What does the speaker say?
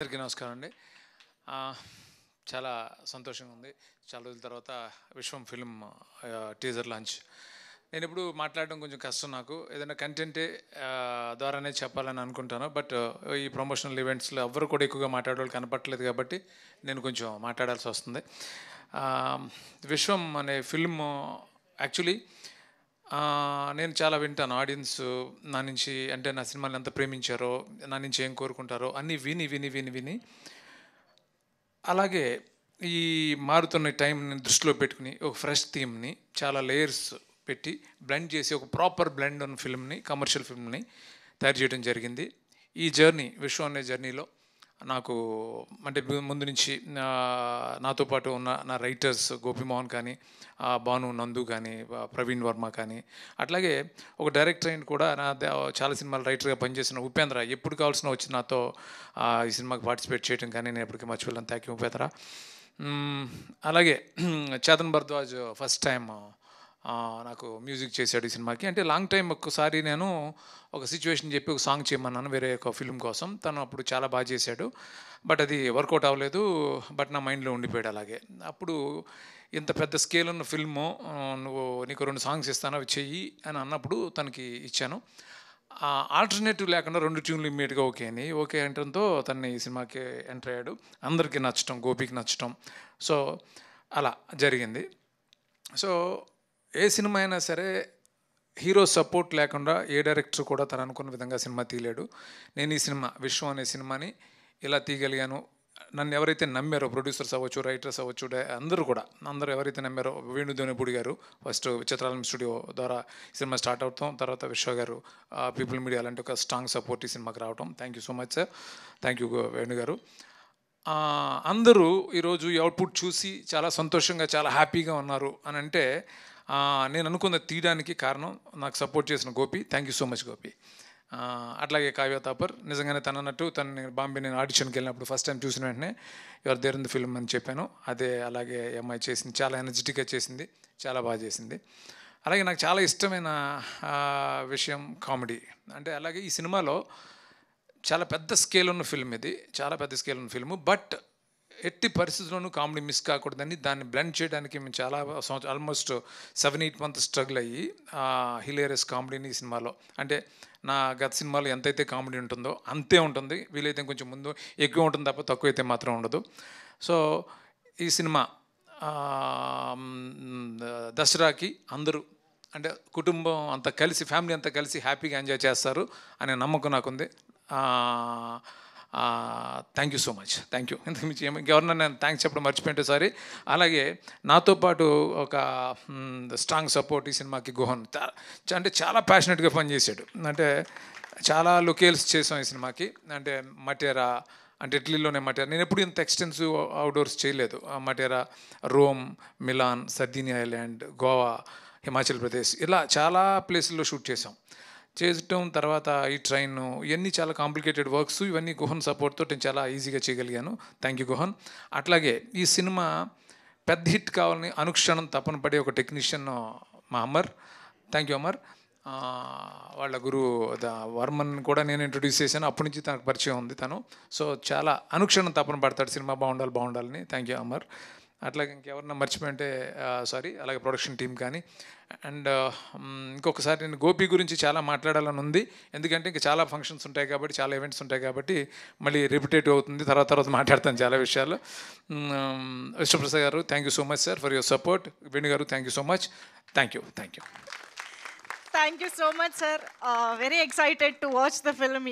అందరికీ నమస్కారం అండి చాలా సంతోషంగా ఉంది చాలా రోజుల తర్వాత విశ్వం ఫిల్మ్ టీజర్ లాంచ్ నేను ఇప్పుడు మాట్లాడడం కొంచెం కష్టం నాకు ఏదైనా కంటెంటే ద్వారానే చెప్పాలని అనుకుంటాను బట్ ఈ ప్రమోషనల్ ఈవెంట్స్లో ఎవరు కూడా ఎక్కువగా మాట్లాడే కనపట్లేదు కాబట్టి నేను కొంచెం మాట్లాడాల్సి వస్తుంది విశ్వం అనే ఫిల్మ్ యాక్చువల్లీ నేను చాలా వింటాను ఆడియన్స్ నా నుంచి అంటే నా సినిమాని ఎంత ప్రేమించారో నా నుంచి ఏం కోరుకుంటారో అన్నీ విని విని విని విని అలాగే ఈ మారుతున్న టైంని దృష్టిలో పెట్టుకుని ఒక ఫ్రెష్ థీమ్ని చాలా లేయర్స్ పెట్టి బ్లెండ్ చేసి ఒక ప్రాపర్ బ్లెండ్ ఉన్న ఫిల్మ్ని కమర్షియల్ ఫిల్మ్ని తయారు చేయడం జరిగింది ఈ జర్నీ విశ్వం అనే జర్నీలో నాకు అంటే ముందు నుంచి నాతో పాటు ఉన్న నా రైటర్స్ గోపిమోహన్ కానీ భాను నందు కానీ ప్రవీణ్ వర్మ కానీ అట్లాగే ఒక డైరెక్టర్ అయిన కూడా నా చాలా సినిమాలు రైటర్గా పనిచేసిన ఉపేంద్ర ఎప్పుడు కావాల్సిన వచ్చి నాతో ఈ సినిమాకి పార్టిసిపేట్ చేయడం కానీ నేను ఎప్పటికీ మర్చిపోయాను థ్యాంక్ యూ ఉపేంద్ర అలాగే చేతన్ భరద్వాజ్ ఫస్ట్ టైం నాకు మ్యూజిక్ చేశాడు ఈ సినిమాకి అంటే లాంగ్ టైం ఒక్కసారి నేను ఒక సిచ్యువేషన్ చెప్పి ఒక సాంగ్ చేయమన్నాను వేరే ఒక ఫిల్మ్ కోసం తను అప్పుడు చాలా బాగా చేశాడు బట్ అది వర్కౌట్ అవ్వలేదు బట్ నా మైండ్లో ఉండిపోయాడు అలాగే అప్పుడు ఇంత పెద్ద స్కేల్ ఉన్న ఫిల్ము నువ్వు నీకు రెండు సాంగ్స్ ఇస్తాను అవి చెయ్యి అని అన్నప్పుడు తనకి ఇచ్చాను ఆల్టర్నేటివ్ లేకుండా రెండు ట్యూన్లు ఇమ్మీడియట్గా ఓకే అని ఓకే అంటంతో తన్ని ఈ సినిమాకి ఎంటర్ అయ్యాడు అందరికీ నచ్చటం గోపికి నచ్చటం సో అలా జరిగింది సో ఏ సినిమా అయినా సరే హీరో సపోర్ట్ లేకుండా ఏ డైరెక్టర్ కూడా తను అనుకున్న విధంగా సినిమా తీయలేడు నేను ఈ సినిమా విశ్వం అనే సినిమాని ఇలా తీయగలిగాను నన్ను ఎవరైతే నమ్మారో ప్రొడ్యూసర్స్ అవ్వచ్చు రైటర్స్ అవ్వచ్చు అందరూ కూడా అందరూ ఎవరైతే నమ్మారో వేణుధోని దోనిపూడి గారు ఫస్ట్ చిత్రాలం స్టూడియో ద్వారా సినిమా స్టార్ట్ అవుతాం తర్వాత విశ్వ గారు పీపుల్ మీడియా అలాంటి ఒక స్ట్రాంగ్ సపోర్ట్ ఈ సినిమాకి రావటం thank you so much sir thank you Venu garu అందరూ ఈరోజు ఈ అవుట్పుట్ చూసి చాలా సంతోషంగా చాలా హ్యాపీగా ఉన్నారు అని అంటే నేను అనుకున్న తీయడానికి కారణం నాకు సపోర్ట్ చేసిన Gopi thank you so much Gopi అట్లాగే కావ్య తాపర్ నిజంగానే తన అన్నట్టు తను బాంబే నేను ఆడిషన్కి వెళ్ళినప్పుడు ఫస్ట్ టైం చూసిన వెంటనే ఎవరు దేర్ ఉంది ఫిల్మ్ అని చెప్పాను అదే అలాగే ఎంఐ చేసింది చాలా ఎనర్జెటిక్గా చేసింది చాలా బాగా చేసింది అలాగే నాకు చాలా ఇష్టమైన విషయం కామెడీ అంటే అలాగే ఈ సినిమాలో చాలా పెద్ద స్కేల్ ఉన్న ఫిల్మ్ ఇది చాలా పెద్ద స్కేల్ ఉన్న ఫిల్మ్ బట్ ఎట్టి పరిస్థితుల్లోనూ కామెడీ మిస్ కాకూడదని దాన్ని బ్లెండ్ చేయడానికి మేము చాలా సంవత్సరం almost seven eight month struggle అయ్యి హిలేరియస్ కామెడీని ఈ సినిమాలో అంటే నా గత సినిమాలో ఎంతైతే కామెడీ ఉంటుందో అంతే ఉంటుంది వీలైతే కొంచెం ముందు ఎక్కువ ఉంటుంది తప్ప తక్కువ అయితే మాత్రం ఉండదు సో ఈ సినిమా దసరాకి అందరూ అంటే కుటుంబం అంతా కలిసి ఫ్యామిలీ అంతా కలిసి హ్యాపీగా ఎంజాయ్ చేస్తారు అనే నమ్మకం నాకుంది thank you so much thank you మించి గవర్నర్ నేను థ్యాంక్స్ చెప్పడం మర్చిపోయింటే సారీ అలాగే నాతో పాటు ఒక స్ట్రాంగ్ సపోర్ట్ ఈ సినిమాకి గుహన్ అంటే చాలా ప్యాషనెట్గా పనిచేశాడు అంటే చాలా లొకేల్స్ చేసాం ఈ సినిమాకి అంటే మటేరా అంటే ఇటలీలోనే మటేరా నేను ఎప్పుడు ఇంత ఎక్స్టెన్సివ్ అవుట్డోర్స్ చేయలేదు Matera Rome Milan Sardinia island Goa Himachal Pradesh ఇలా చాలా ప్లేసుల్లో షూట్ చేసాం చేయటం తర్వాత ఈ ట్రైన్ ఇవన్నీ చాలా కాంప్లికేటెడ్ వర్క్స్ ఇవన్నీ గుహన్ సపోర్ట్తో నేను చాలా ఈజీగా చేయగలిగాను థ్యాంక్ యూ గుహన్ అట్లాగే ఈ సినిమా పెద్ద హిట్ కావాలని అనుక్షణం తపన పడే ఒక టెక్నీషియన్ మా అమర్ థ్యాంక్ యూ అమర్ వాళ్ళ గురువు వర్మన్ కూడా నేను ఇంట్రొడ్యూస్ చేశాను అప్పటి నుంచి తనకు పరిచయం ఉంది తను సో చాలా అనుక్షణం తపన పడతాడు సినిమా బాగుండాలి బాగుండాలని థ్యాంక్ యూ అమర్ అట్లాగే ఇంకెవరన్నా మర్చిపోయింటే సారీ అలాగే ప్రొడక్షన్ టీం కానీ అండ్ ఇంకొకసారి నేను గోపి గురించి చాలా మాట్లాడాలని ఉంది ఎందుకంటే ఇంకా చాలా ఫంక్షన్స్ ఉంటాయి కాబట్టి చాలా ఈవెంట్స్ ఉంటాయి కాబట్టి మళ్ళీ రిపిటేటివ్ అవుతుంది తర్వాత తర్వాత మాట్లాడతాను చాలా విషయాలు Vishnuprasad garu thank you so much sir for your support Venu garu thank you so much thank you thank you thank you so much sir very excited to watch the film